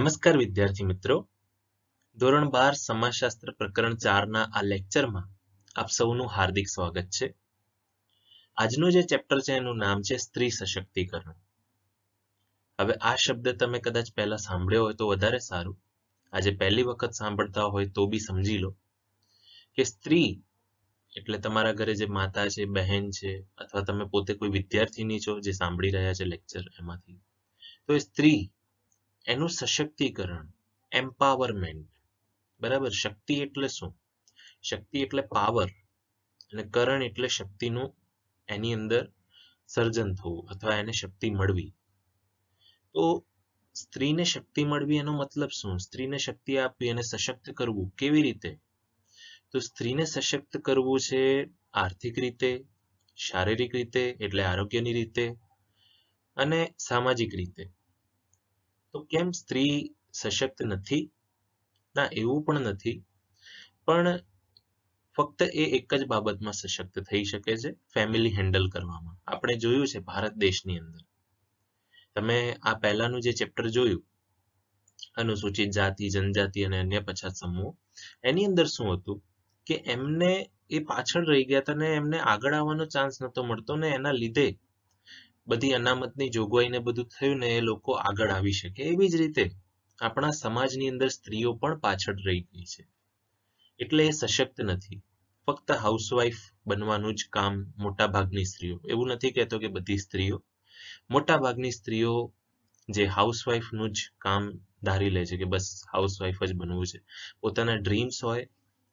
નમસ્કાર વિદ્યાર્થી મિત્રો ધોરણ બાર સમાજશાસ્ત્ર પ્રકરણ ચારના આ લેક્ચરમાં આપ સૌનું હાર્દિક સ્વાગત છે આજનું જે ચેપ્ટર છે એનું નામ છે સ્ત્રી સશક્તિકરણ હવે આ શબ્દ તમે કદાચ પહેલા સાંભળ્યો હોય તો વધારે સારું આજે પહેલી વખત સાંભળતા હોય તો બી સમજી લો કે સ્ત્રી એટલે તમારા ઘરે જે માતા છે બહેન છે અથવા તમે પોતે કોઈ વિદ્યાર્થીની છો જે સાંભળી રહ્યા છે લેક્ચર એમાંથી તો એ સ્ત્રી એનું સશક્તિકરણ એમ્પાવરમેન્ટ બરાબર શક્તિ એટલે શું શક્તિ એટલે પાવર અને કરણ એટલે શક્તિનું એની અંદર સર્જન થવું અથવા એને શક્તિ મળવી તો સ્ત્રીને શક્તિ મળવી એનો મતલબ શું સ્ત્રીને શક્તિ આપવી એને સશક્ત કરવું કેવી રીતે તો સ્ત્રીને સશક્ત કરવું છે આર્થિક રીતે શારીરિક રીતે એટલે આરોગ્યની રીતે અને સામાજિક રીતે તો કેમ સ્ત્રી સશક્ત નથી ના એવું પણ નથી પણ ફક્ત એ એક જ બાબતમાં સશક્ત થઈ શકે છે ફેમિલી હેન્ડલ કરવામાં આપણે જોયું છે ભારત દેશની અંદર તમે આ પહેલાનું જે ચેપ્ટર જોયું અનુસૂચિત જાતિ જનજાતિ અને અન્ય પછાત સમૂહ એની અંદર શું હતું કે એમને એ પાછળ રહી ગયા હતા ને એમને આગળ આવવાનો ચાન્સ નહોતો મળતો ને એના લીધે બધી અનામતની જોગવાઈને બધું થયું ને એ લોકો આગળ આવી શકે એવી જ રીતે આપણા સમાજની અંદર સ્ત્રીઓ પણ પાછળ રહી ગઈ છે એટલે એ સશક્ત નથી ફક્ત હાઉસવાઈફ બનવાનું જ કામ મોટા ભાગની સ્ત્રીઓ એવું નથી કહેતો કે બધી સ્ત્રીઓ મોટા ભાગની સ્ત્રીઓ જે હાઉસવાઈફનું જ કામ ધારી લે છે કે બસ હાઉસવાઈફ જ બનવું છે પોતાના ડ્રીમ્સ હોય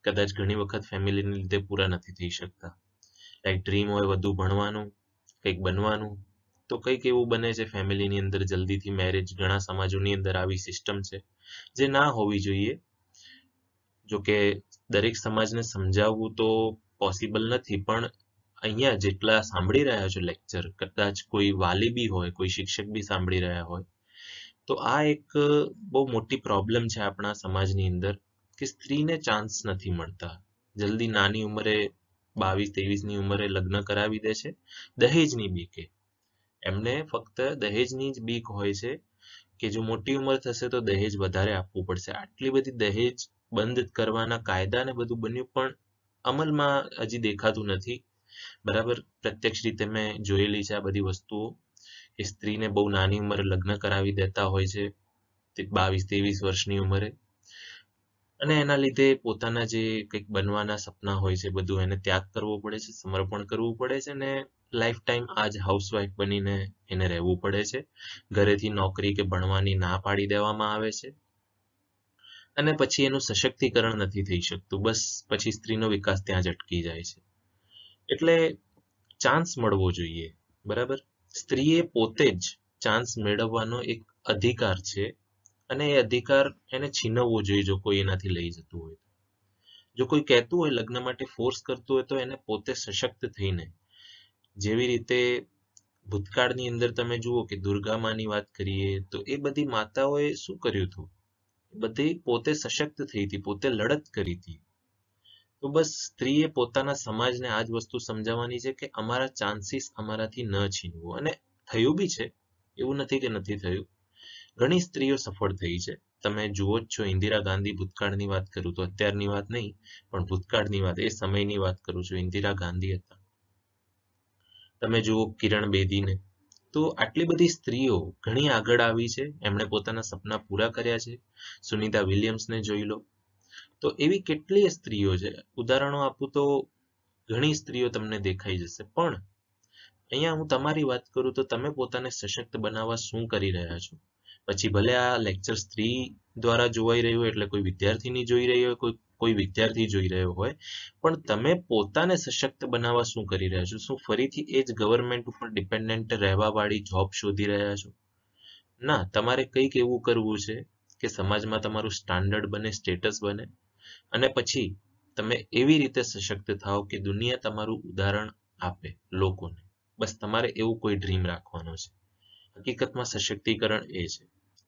કદાચ ઘણી વખત ફેમિલીને લીધે પૂરા નથી થઈ શકતા લાઈક ડ્રીમ હોય વધુ ભણવાનું કંઈક બનવાનું તો કંઈક એવું બને છે ફેમિલીની અંદર જલ્દીથી મેરેજ ઘણા સમાજોની અંદર આવી સિસ્ટમ છે જે ના હોવી જોઈએ જોકે દરેક સમાજને સમજાવવું તો પોસિબલ નથી પણ અહીંયા જેટલા સાંભળી રહ્યા છો લેક્ચર કદાચ કોઈ વાલી બી હોય કોઈ શિક્ષક બી સાંભળી રહ્યા હોય તો આ એક બહુ મોટી પ્રોબ્લેમ છે આપણા સમાજની અંદર કે સ્ત્રીને ચાન્સ નથી મળતા જલ્દી નાની ઉંમરે બાવીસ ની ઉંમરે લગ્ન કરાવી દે છે દહેજની બીકે એમને ફક્ત દહેજની જ બીક હોય છે કે જો મોટી ઉંમર થશે તો દહેજ વધારે આપવું પડશે આટલી બધી દહેજ બંધ કરવાના કાયદા ને બધું બન્યું પણ અમલમાં હજી દેખાતું નથી બરાબર પ્રત્યક્ષ રીતે મેં જોયેલી છે આ બધી વસ્તુઓ કે સ્ત્રીને બહુ નાની ઉંમરે લગ્ન કરાવી દેતા હોય છે તે બાવીસ ત્રેવીસ વર્ષની ઉંમરે અને એના લીધે પોતાના જે કંઈક બનવાના સપના હોય છે બધું એને ત્યાગ કરવો પડે છે સમર્પણ કરવું પડે છે અને લાઈફ ટાઈમ આજ હાઉસવાઈફ બનીને એને રહેવું પડે છે ઘરેથી નોકરી કે ભણવાની ના પાડી દેવામાં આવે છે અને પછી એનું સશક્તિકરણ નથી થઈ શકતું બસ પછી સ્ત્રીનો વિકાસ ત્યાં જ અટકી જાય છે એટલે ચાન્સ મળવો જોઈએ બરાબર સ્ત્રીએ પોતે જ ચાન્સ મેળવવાનો એક અધિકાર છે અને એ અધિકાર એને છીનવવો જોઈએ જો કોઈ એનાથી લઈ જતું હોય જો કોઈ કહેતું હોય લગ્ન માટે ફોર્સ કરતું હોય તો એને પોતે સશક્ત થઈને જેવી રીતે ભૂતકાળની અંદર તમે જુઓ કે દુર્ગા માની વાત કરીએ તો એ બધી માતાઓએ શું કર્યું હતું બધી પોતે સશક્ત થઈ હતી પોતે લડત કરી હતી તો બસ સ્ત્રીએ પોતાના સમાજને આ જ વસ્તુ સમજાવવાની છે કે અમારા ચાન્સીસ અમારાથી ન છીનવું અને થયું બી છે એવું નથી કે નથી થયું ઘણી સ્ત્રીઓ સફળ થઈ છે તમે જુઓ જ છો ઇન્દિરા ગાંધી ભૂતકાળની વાત કરું તો અત્યારની વાત નહીં પણ ભૂતકાળની વાત એ સમયની વાત કરું છું ઇન્દિરા ગાંધી હતા તમે જુઓ કિરણ બેદીને તો આટલી બધી સ્ત્રીઓ ઘણી આગળ આવી છે એમણે પોતાના સપના પૂરા કર્યા છે સુનિતા વિલિયમ્સને જોઈ લો તો એવી કેટલીય સ્ત્રીઓ છે ઉદાહરણો આપું તો ઘણી સ્ત્રીઓ તમને દેખાઈ જશે પણ અહીંયા હું તમારી વાત કરું તો તમે પોતાને સશક્ત બનાવવા શું કરી રહ્યા છો પછી ભલે આ લેક્ચર સ્ત્રી દ્વારા જોવાઈ રહ્યું એટલે કોઈ વિદ્યાર્થીની જોઈ રહ્યો હોય કોઈ કોઈ વિદ્યાર્થી જોઈ રહ્યો હોય પણ તમે પોતાને સશક્ત બનાવવા શું કરી રહ્યા છો શું ફરીથી એ જ ગવર્મેન્ટ ઉપર ડિપેન્ડન્ટ રહેવાવાળી જોબ શોધી રહ્યા છો ના તમારે કંઈક એવું કરવું છે કે સમાજમાં તમારું સ્ટાન્ડર્ડ બને સ્ટેટસ બને અને પછી તમે એવી રીતે સશક્ત થાઓ કે દુનિયા તમારું ઉદાહરણ આપે લોકોને બસ તમારે એવું કોઈ ડ્રીમ રાખવાનો છે હકીકતમાં સશક્તિકરણ એ છે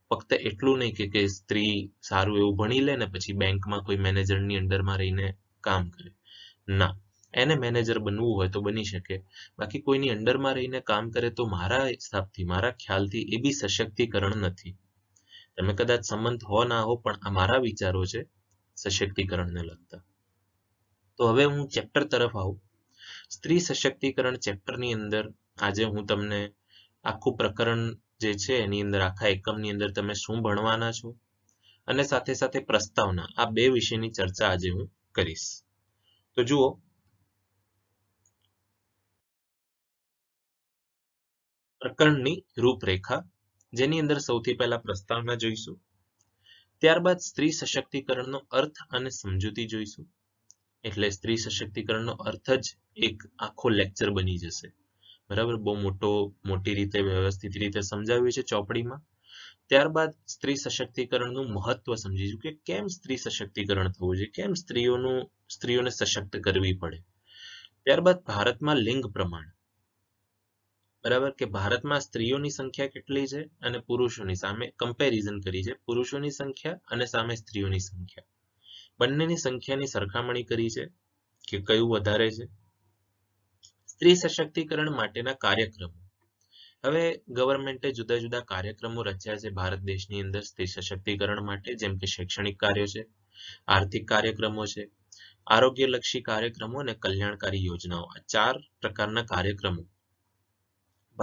ફક્ત એટલું નહીં કે સ્ત્રી સારું એવું ભણી લે ને પછી બેંકમાં કોઈ મેનેજરની અંડરમાં રહીને કામ કરે ના એને મેનેજર બનવું હોય તો બની શકે બાકી કોઈની અંડરમાં રહીને કામ કરે તો મારા હિસાબથી મારા ખ્યાલથી એ બી સશક્તિકરણ નથી તમે કદાચ સંમત હો ના હો પણ આ મારા વિચારો છે સશક્તિકરણને લગતા તો હવે હું ચેપ્ટર તરફ આવું સ્ત્રી સશક્તિકરણ ચેપ્ટરની અંદર આજે હું તમને આખું પ્રકરણ જે છે એની અંદર આખા એકમની અંદર તમે શું ભણવાના છો અને સાથે સાથે પ્રસ્તાવના આ બે વિષયની ચર્ચા આજે હું કરીશ તો જુઓ પ્રકરણની રૂપરેખા જેની અંદર સૌથી પહેલા પ્રસ્તાવના જોઈશું ત્યારબાદ સ્ત્રી સશક્તિકરણનો અર્થ અને સમજૂતી જોઈશું એટલે સ્ત્રી સશક્તિકરણનો અર્થ જ એક આખો લેક્ચર બની જશે બરાબર બહુ મોટો મોટી રીતે વ્યવસ્થિત રીતે સમજાવ્યું છે ચોપડીમાં ત્યારબાદ સ્ત્રી સશક્તિકરણનું મહત્વ સમજીશું કે કેમ સ્ત્રી સશક્તિકરણ થવું જોઈએ કેમ સ્ત્રીઓનું સ્ત્રીઓને સશક્ત કરવી પડે ત્યારબાદ ભારતમાં લિંગ પ્રમાણ બરાબર કે ભારતમાં સ્ત્રીઓની સંખ્યા કેટલી છે અને પુરુષોની સામે કમ્પેરિઝન કરી છે પુરુષોની સંખ્યા અને સામે સ્ત્રીઓની સંખ્યા બંનેની સંખ્યાની સરખામણી કરી છે કે કયું વધારે છે સ્ત્રી સશક્તિકરણ માટેના કાર્યક્રમો હવે ગવર્મેન્ટે જુદા જુદા કાર્યક્રમો રચ્યા છે ભારત દેશની અંદર સ્ત્રી સશક્તિકરણ માટે જેમ કે શૈક્ષણિક કાર્યો છે આર્થિક કાર્યક્રમો છે આરોગ્યલક્ષી કાર્યક્રમો અને કલ્યાણકારી યોજનાઓ આ ચાર પ્રકારના કાર્યક્રમો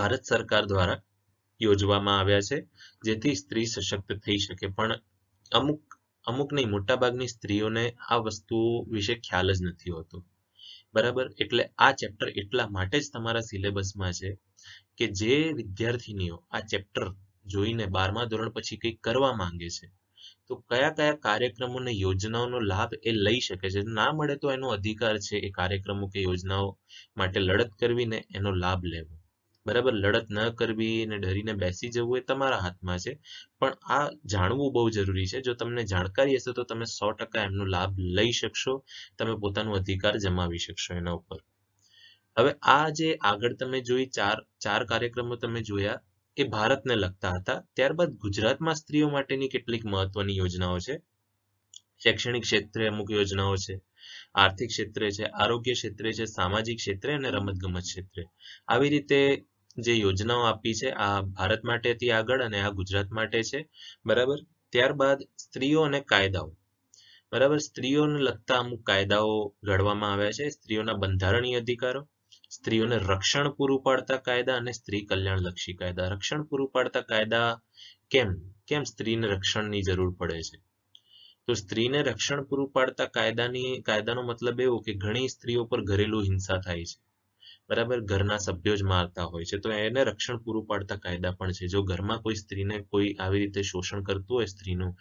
ભારત સરકાર દ્વારા યોજવામાં આવ્યા છે જેથી સ્ત્રી સશક્ત થઈ શકે પણ અમુક અમુક નહીં મોટાભાગની સ્ત્રીઓને આ વસ્તુઓ વિશે ખ્યાલ જ નથી હોતો બરાબર એટલે આ ચેપ્ટર એટલા માટે જ તમારા સિલેબસમાં છે કે જે વિદ્યાર્થીનીઓ આ ચેપ્ટર જોઈને બારમા ધોરણ પછી કંઈક કરવા માંગે છે તો કયા કયા કાર્યક્રમો અને યોજનાઓનો લાભ એ લઈ શકે છે ના મળે તો એનો અધિકાર છે એ કાર્યક્રમો કે યોજનાઓ માટે લડત કરવીને એનો લાભ લેવો બરાબર લડત ન કરવી અને ડરીને બેસી જવું એ તમારા હાથમાં છે પણ આ જાણવું બહુ જરૂરી છે જો તમને જાણકારી હશે તો તમે સો ટકા એમનો લાભ લઈ શકશો તમે પોતાનો અધિકાર જમાવી શકશો એના ઉપર હવે આ જે આગળ તમે જોઈ ચાર ચાર કાર્યક્રમો તમે જોયા એ ભારતને લગતા હતા ત્યારબાદ ગુજરાતમાં સ્ત્રીઓ માટેની કેટલીક મહત્વની યોજનાઓ છે શૈક્ષણિક ક્ષેત્રે અમુક યોજનાઓ છે આર્થિક ક્ષેત્રે છે આરોગ્ય ક્ષેત્રે છે સામાજિક ક્ષેત્રે અને રમતગમત ક્ષેત્રે આવી રીતે જે યોજનાઓ આપી છે આ ભારત માટેથી આગળ અને આ ગુજરાત માટે છે બરાબર ત્યારબાદ સ્ત્રીઓ અને કાયદાઓ બરાબર સ્ત્રીઓને લગતા અમુક કાયદાઓ ઘડવામાં આવ્યા છે સ્ત્રીઓના બંધારણીય અધિકારો સ્ત્રીઓને રક્ષણ પૂરું પાડતા કાયદા અને સ્ત્રી કલ્યાણ લક્ષી કાયદા રક્ષણ પૂરું પાડતા કાયદા કેમ કેમ સ્ત્રીને રક્ષણની જરૂર પડે છે તો સ્ત્રીને રક્ષણ પૂરું પાડતા કાયદાની કાયદાનો મતલબ એવો કે ઘણી સ્ત્રીઓ પર ઘરેલુ હિંસા થાય છે બરાબર ઘરના સભ્યો જ મારતા હોય છે તો એને રક્ષણ પૂરું પાડતા કાયદા પણ છે જો ઘરમાં કોઈ સ્ત્રીને કોઈ આવી રીતે શોષણ કરતું હોય સ્ત્રીનું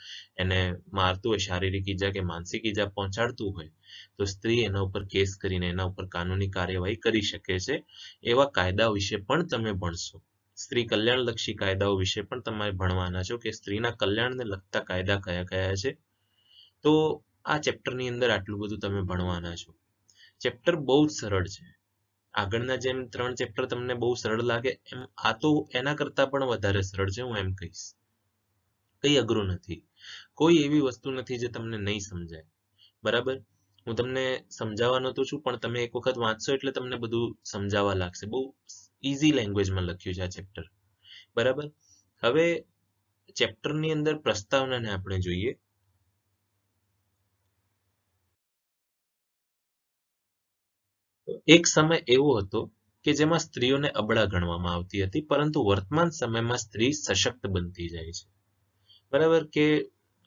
એને મારતું હોય શારીરિક ઈજા કે માનસિક ઈજા પહોંચાડતું હોય તો સ્ત્રી એના ઉપર કેસ કરીને એના ઉપર કાનૂની કાર્યવાહી કરી શકે છે એવા કાયદા વિશે પણ તમે ભણશો સ્ત્રી કલ્યાણલક્ષી કાયદાઓ વિશે પણ તમારે ભણવાના છો કે સ્ત્રીના કલ્યાણને લગતા કાયદા કયા કયા છે તો આ ચેપ્ટરની અંદર આટલું બધું તમે ભણવાના છો ચેપ્ટર બહુ જ સરળ છે આગળના જેમ ત્રણ ચેપ્ટર તમને બહુ સરળ લાગે એમ આ તો એના કરતાં પણ વધારે સરળ છે હું એમ કહીશ કંઈ અઘરું નથી કોઈ એવી વસ્તુ નથી જે તમને નહીં સમજાય બરાબર હું તમને સમજાવવાનો તો છું પણ તમે એક વખત વાંચશો એટલે તમને બધું સમજાવવા લાગશે બહુ ઇઝી લેંગ્વેજમાં લખ્યું છે આ ચેપ્ટર બરાબર હવે ચેપ્ટરની અંદર પ્રસ્તાવનાને આપણે જોઈએ એક સમય એવો હતો કે જેમાં સ્ત્રીઓને અબળા ગણવામાં આવતી હતી પરંતુ વર્તમાન સમયમાં સ્ત્રી સશક્ત બનતી જાય છે બરાબર કે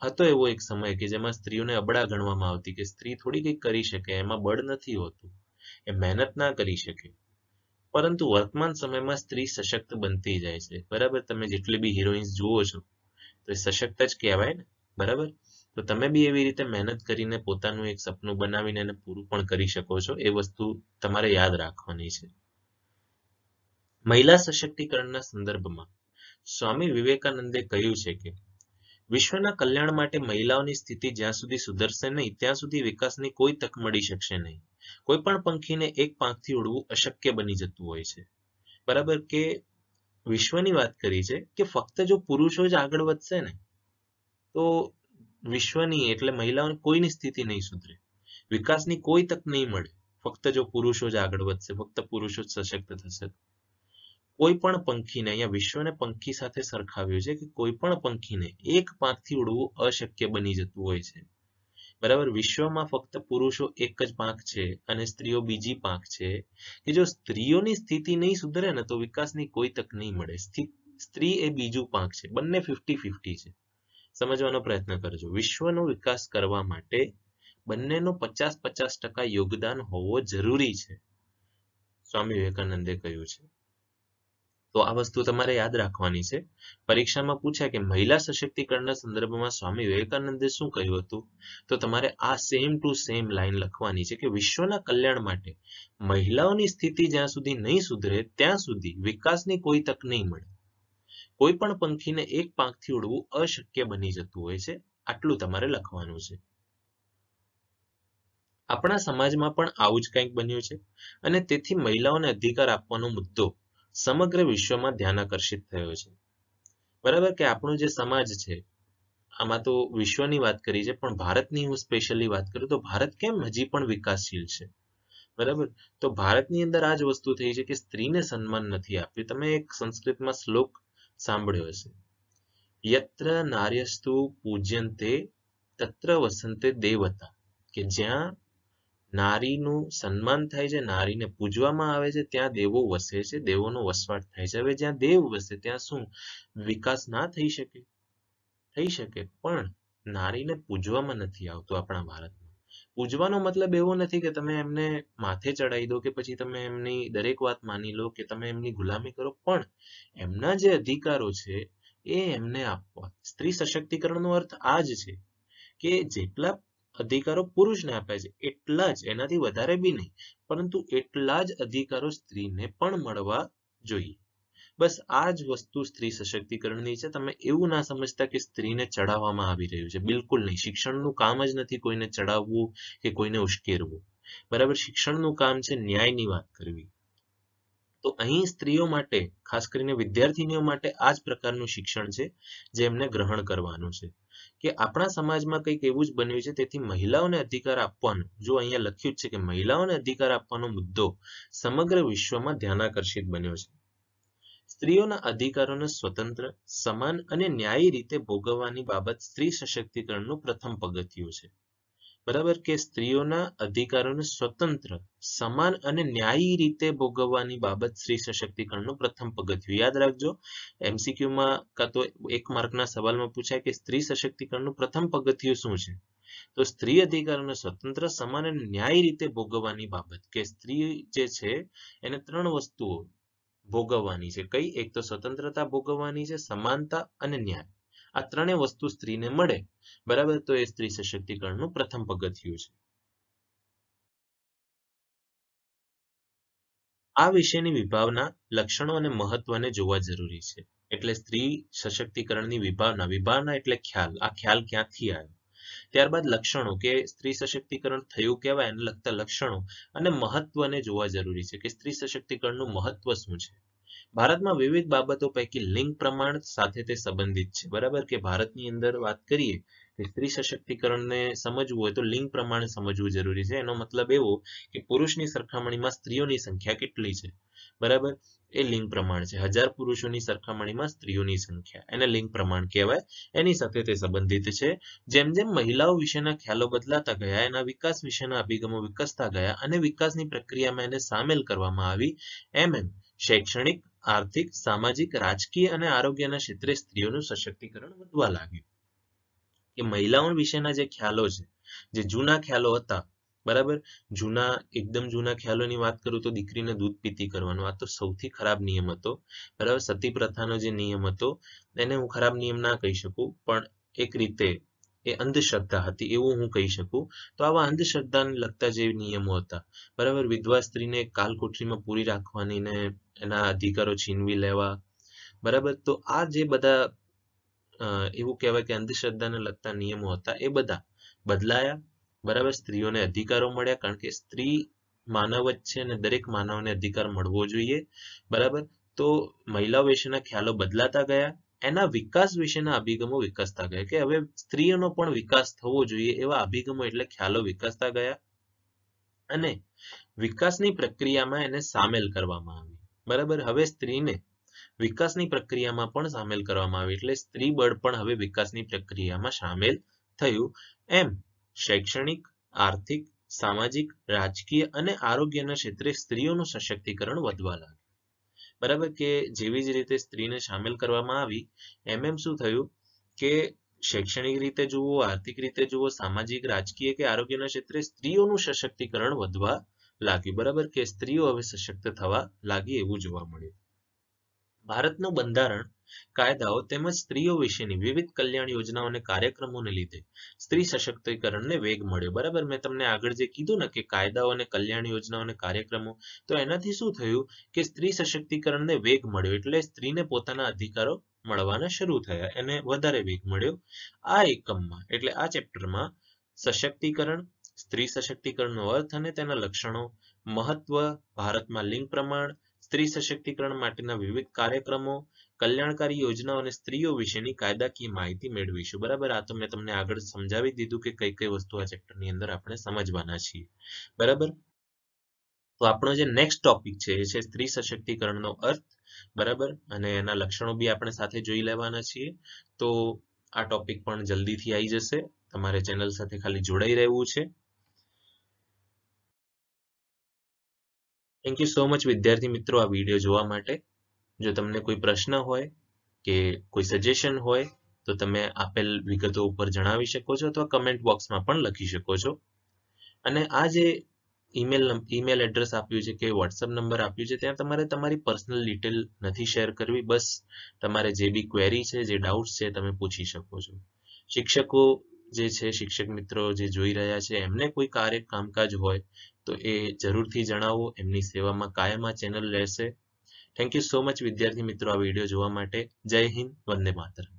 હતો એવો એક સમય કે જેમાં સ્ત્રીઓને અબળા ગણવામાં આવતી કે સ્ત્રી થોડી કંઈક કરી શકે એમાં બળ નથી હોતું એ મહેનત ના કરી શકે પરંતુ વર્તમાન સમયમાં સ્ત્રી સશક્ત બનતી જાય છે બરાબર તમે જેટલી બી હિરોઈન્સ જુઓ છો તો એ સશક્ત જ કહેવાય ને બરાબર તો તમે બી એવી રીતે મહેનત કરીને પોતાનું એક સપનું બનાવીને એને પૂરું પણ કરી શકો છો એ વસ્તુ તમારે યાદ રાખવાની છે મહિલા સશક્તિકરણના સંદર્ભમાં સ્વામી વિવેકાનંદે કહ્યું છે કે વિશ્વના કલ્યાણ માટે મહિલાઓની સ્થિતિ જ્યાં સુધી સુધરશે નહીં ત્યાં સુધી વિકાસની કોઈ તક મળી શકશે નહીં કોઈ પણ પંખીને એક પાંખથી ઉડવું અશક્ય બની જતું હોય છે બરાબર કે વિશ્વની વાત કરી છે કે ફક્ત જો પુરુષો જ આગળ વધશે ને તો વિશ્વની એટલે મહિલાઓની કોઈની સ્થિતિ નહીં સુધરે વિકાસની કોઈ તક નહીં મળે ફક્ત જો પુરુષો જ આગળ વધશે ફક્ત પુરુષો જ સશક્ત થશે કોઈ પણ પંખીને અહીંયા વિશ્વને પંખી સાથે સરખાવ્યું છે કે કોઈ પણ પંખીને એક પાંખથી ઉડવું અશક્ય બની જતું હોય છે બરાબર વિશ્વમાં ફક્ત પુરુષો એક જ પાંખ છે અને સ્ત્રીઓ બીજી પાંખ છે કે જો સ્ત્રીઓની સ્થિતિ નહીં સુધરે ને તો વિકાસની કોઈ તક નહીં મળે સ્ત્રી એ બીજું પાંખ છે બંને ફિફ્ટી ફિફ્ટી છે સમજવાનો પ્રયત્ન કરજો વિશ્વનો વિકાસ કરવા માટે બંનેનો પચાસ પચાસ ટકા યોગદાન હોવો જરૂરી છે સ્વામી વિવેકાનંદે કહ્યું છે તો આ વસ્તુ તમારે યાદ રાખવાની છે પરીક્ષામાં પૂછ્યા કે મહિલા સશક્તિકરણના સંદર્ભમાં સ્વામી વિવેકાનંદે શું કહ્યું હતું તો તમારે આ સેમ ટુ સેમ લાઈન લખવાની છે કે વિશ્વના કલ્યાણ માટે મહિલાઓની સ્થિતિ જ્યાં સુધી નહીં સુધરે ત્યાં સુધી વિકાસની કોઈ તક નહીં મળે કોઈ પણ પંખીને એક પાંખથી ઉડવું અશક્ય બની જતું હોય છે આટલું તમારે લખવાનું છે આપણા સમાજમાં પણ આવું જ કંઈક બન્યું છે અને તેથી મહિલાઓને અધિકાર આપવાનો મુદ્દો સમગ્ર વિશ્વમાં ધ્યાન આકર્ષિત થયો છે બરાબર કે આપણો જે સમાજ છે આમાં તો વિશ્વની વાત કરી છે પણ ભારતની હું સ્પેશિયલી વાત કરું તો ભારત કેમ હજી પણ વિકાસશીલ છે બરાબર તો ભારતની અંદર આ જ વસ્તુ થઈ છે કે સ્ત્રીને સન્માન નથી આપ્યું તમે એક સંસ્કૃતમાં શ્લોક સાંભળ્યો હશે યત્ર નાર્યસ્તુ પૂજ્યંતે તત્ર વસંતે દેવતા કે જ્યાં નારીનું સન્માન થાય છે નારીને પૂજવામાં આવે છે ત્યાં દેવો વસે છે દેવોનો વસવાટ થાય છે હવે જ્યાં દેવ વસે ત્યાં શું વિકાસ ના થઈ શકે થઈ શકે પણ નારીને પૂજવામાં નથી આવતું આપણા ભારતમાં પૂજવાનો મતલબ એવો નથી કે તમે એમને માથે ચડાવી દો કે પછી તમે એમની દરેક વાત માની લો કે તમે એમની ગુલામી કરો પણ એમના જે અધિકારો છે એ એમને આપવા સ્ત્રી સશક્તિકરણનો અર્થ આ જ છે કે જેટલા અધિકારો પુરુષને આપ્યા છે એટલા જ એનાથી વધારે બી નહીં પરંતુ એટલા જ અધિકારો સ્ત્રીને પણ મળવા જોઈએ બસ આ જ વસ્તુ સ્ત્રી સશક્તિકરણની છે તમે એવું ના સમજતા કે સ્ત્રીને ચડાવવામાં આવી રહ્યું છે બિલકુલ નહીં શિક્ષણનું કામ જ નથી કોઈને ચડાવવું કે કોઈને ઉશ્કેરવું બરાબર શિક્ષણનું કામ છે ન્યાયની વાત કરવી તો અહીં સ્ત્રીઓ માટે ખાસ કરીને વિદ્યાર્થીનીઓ માટે આ જ પ્રકારનું શિક્ષણ છે જે એમને ગ્રહણ કરવાનું છે કે આપણા સમાજમાં કંઈક એવું જ બન્યું છે તેથી મહિલાઓને અધિકાર આપવાનો જો અહીંયા લખ્યું જ છે કે મહિલાઓને અધિકાર આપવાનો મુદ્દો સમગ્ર વિશ્વમાં ધ્યાનાકર્ષિત બન્યો છે સ્ત્રીઓના અધિકારોને સ્વતંત્ર સમાન અને ન્યાયી રીતે ભોગવવાની બાબત સ્ત્રી સશક્તિકરણનું પ્રથમ પગથિયું છે બરાબર કે સ્ત્રીઓના અધિકારોને સ્વતંત્ર સમાન અને ન્યાયી રીતે ભોગવવાની બાબત સ્ત્રી સશક્તિકરણનું પ્રથમ પગથિયું યાદ રાખજો એમસીક્યુમાં કાં તો એક માર્કના સવાલમાં પૂછાય કે સ્ત્રી સશક્તિકરણનું પ્રથમ પગથિયું શું છે તો સ્ત્રી અધિકારોને સ્વતંત્ર સમાન અને ન્યાયી રીતે ભોગવવાની બાબત કે સ્ત્રી જે છે એને ત્રણ વસ્તુઓ ભોગવવાની છે કઈ એક તો સ્વતંત્રતા ભોગવવાની છે સમાનતા અને ન્યાય આ ત્રણેય વસ્તુ સ્ત્રીને મળે બરાબર તો એ સ્ત્રી સશક્તિકરણનું પ્રથમ પગથિયું છે આ વિશેની વિભાવના લક્ષણો અને મહત્વને જોવા જરૂરી છે એટલે સ્ત્રી સશક્તિકરણની વિભાવના વિભાવના એટલે ખ્યાલ આ ખ્યાલ ક્યાંથી આવ્યો ત્યારબાદ લક્ષણો કે સ્ત્રી સશક્તિકરણ થયું કહેવાય એને લગતા લક્ષણો અને મહત્વને જોવા જરૂરી છે કે સ્ત્રી સશક્તિકરણનું મહત્વ શું છે ભારતમાં વિવિધ બાબતો પૈકી લિંગ પ્રમાણ સાથે તે સંબંધિત છે બરાબર કે ભારતની અંદર વાત કરીએ સ્ત્રી સશક્તિકરણને સમજવું હોય તો લિંગ પ્રમાણે સમજવું જરૂરી છે એનો મતલબ એવો કે પુરુષની સરખામણીમાં સ્ત્રીઓની સંખ્યા કેટલી છે બરાબર એ લિંગ પ્રમાણ છે હજાર પુરુષોની સરખામણીમાં સ્ત્રીઓની સંખ્યા એને લિંગ પ્રમાણ કહેવાય એની સાથે તે સંબંધિત છે જેમ જેમ મહિલાઓ વિશેના ખ્યાલો બદલાતા ગયા એના વિકાસ વિશેના અભિગમો વિકસતા ગયા અને વિકાસની પ્રક્રિયામાં એને સામેલ કરવામાં આવી એમ એમ શૈક્ષણિક આર્થિક સામાજિક રાજકીય અને આરોગ્યના ક્ષેત્રે સ્ત્રીઓનું સશક્તિકરણ વધવા લાગ્યું કે મહિલાઓ વિશેના જે ખ્યાલો છે જે જૂના ખ્યાલો હતા બરાબર જૂના એકદમ જૂના ખ્યાલોની વાત કરું તો દીકરીને દૂધ પીતી કરવાનું આ તો સૌથી ખરાબ નિયમ હતો બરાબર સતી પ્રથાનો જે નિયમ હતો એને હું ખરાબ નિયમ ના કહી શકું પણ એક રીતે એ અંધશ્રદ્ધા હતી એવું હું કહી શકું તો આવા અંધશ્રદ્ધાને લગતા જે નિયમો હતા બરાબર વિધવા સ્ત્રીને કાલકોઠરીમાં પૂરી રાખવાની ને એના અધિકારો છીનવી લેવા બરાબર તો આ જે બધા એવું કહેવાય કે અંધશ્રદ્ધાને લગતા નિયમો હતા એ બધા બદલાયા બરાબર સ્ત્રીઓને અધિકારો મળ્યા કારણ કે સ્ત્રી માનવ જ છે અને દરેક માનવને અધિકાર મળવો જોઈએ બરાબર તો મહિલાઓ વિશેના ખ્યાલો બદલાતા ગયા એના વિકાસ વિશેના અભિગમો વિકસતા ગયા કે હવે સ્ત્રીઓનો પણ વિકાસ થવો જોઈએ એવા અભિગમો એટલે ખ્યાલો વિકસતા ગયા અને વિકાસની પ્રક્રિયામાં એને સામેલ કરવામાં આવી બરાબર હવે સ્ત્રીને વિકાસની પ્રક્રિયામાં પણ સામેલ કરવામાં આવી એટલે સ્ત્રી બળ પણ હવે વિકાસની પ્રક્રિયામાં સામેલ થયું એમ શૈક્ષણિક આર્થિક સામાજિક રાજકીય અને આરોગ્યના ક્ષેત્રે સ્ત્રીઓનું સશક્તિકરણ વધવા લાગ્યું બરાબર કે જેવી જ રીતે સ્ત્રીને સામેલ કરવામાં આવી એમ એમ શું થયું કે શૈક્ષણિક રીતે જુઓ આર્થિક રીતે જુઓ સામાજિક રાજકીય કે આરોગ્યના ક્ષેત્રે સ્ત્રીઓનું સશક્તિકરણ વધવા લાગ્યું બરાબર કે સ્ત્રીઓ હવે સશક્ત થવા લાગી એવું જોવા મળ્યું ભારતનું બંધારણ કાયદાઓ તેમજ સ્ત્રીઓ વિશેની વિવિધ કલ્યાણ યોજનાઓ અને કાર્યક્રમોને લીધે સ્ત્રી સશક્તિકરણને વેગ મળ્યો બરાબર મેં તમને આગળ જે કીધું ને કે કાયદાઓ અને કલ્યાણ યોજનાઓ અને કાર્યક્રમો તો એનાથી શું થયું કે સ્ત્રી સશક્તિકરણને વેગ મળ્યો એટલે સ્ત્રીને પોતાના અધિકારો મળવાના શરૂ થયા એને વધારે વેગ મળ્યો આ એકમમાં એટલે આ ચેપ્ટરમાં સશક્તિકરણ સ્ત્રી સશક્તિકરણનો અર્થ અને તેના લક્ષણો મહત્વ ભારતમાં લિંગ પ્રમાણ સ્ત્રી સશક્તિકરણ માટેના વિવિધ કાર્યક્રમો કલ્યાણકારી યોજનાઓ અને સ્ત્રીઓ વિશેની કાયદાકીય માહિતી મેળવીશું બરાબર આ તો મેં તમને આગળ સમજાવી દીધું કે કઈ કઈ વસ્તુ આ ચેપ્ટરની અંદર આપણે સમજવાના છીએ બરાબર તો આપણો જે નેક્સ્ટ ટોપિક છે એ છે સ્ત્રી સશક્તિકરણનો અર્થ બરાબર અને એના લક્ષણો બી આપણે સાથે જોઈ લેવાના છીએ તો આ ટોપિક પણ જલ્દીથી આવી જશે તમારે ચેનલ સાથે ખાલી જોડાઈ રહેવું છે થેન્ક યુ સો મચ વિદ્યાર્થી મિત્રો આ વિડીયો જોવા માટે જો તમને કોઈ પ્રશ્ન હોય કે કોઈ સજેશન હોય તો તમે આપેલ વિગતો ઉપર જણાવી શકો છો અથવા કમેન્ટ બોક્સમાં પણ લખી શકો છો અને આ જે ઈમેલ ઈમેલ એડ્રેસ આપ્યું છે કે વોટ્સઅપ નંબર આપ્યું છે ત્યાં તમારે તમારી પર્સનલ ડિટેલ નથી શેર કરવી બસ તમારે જે બી ક્વેરી છે જે ડાઉટ્સ છે તમે પૂછી શકો છો શિક્ષકો જે છે શિક્ષક મિત્રો જે જોઈ રહ્યા છે એમને કોઈ કાર્ય કામકાજ હોય તો એ જરૂરથી જણાવો એમની સેવામાં કાયમ આ ચેનલ રહેશે થેન્ક યુ સો મચ વિદ્યાર્થી મિત્રો આ વિડીયો જોવા માટે જય હિન્દ વંદે માતરમ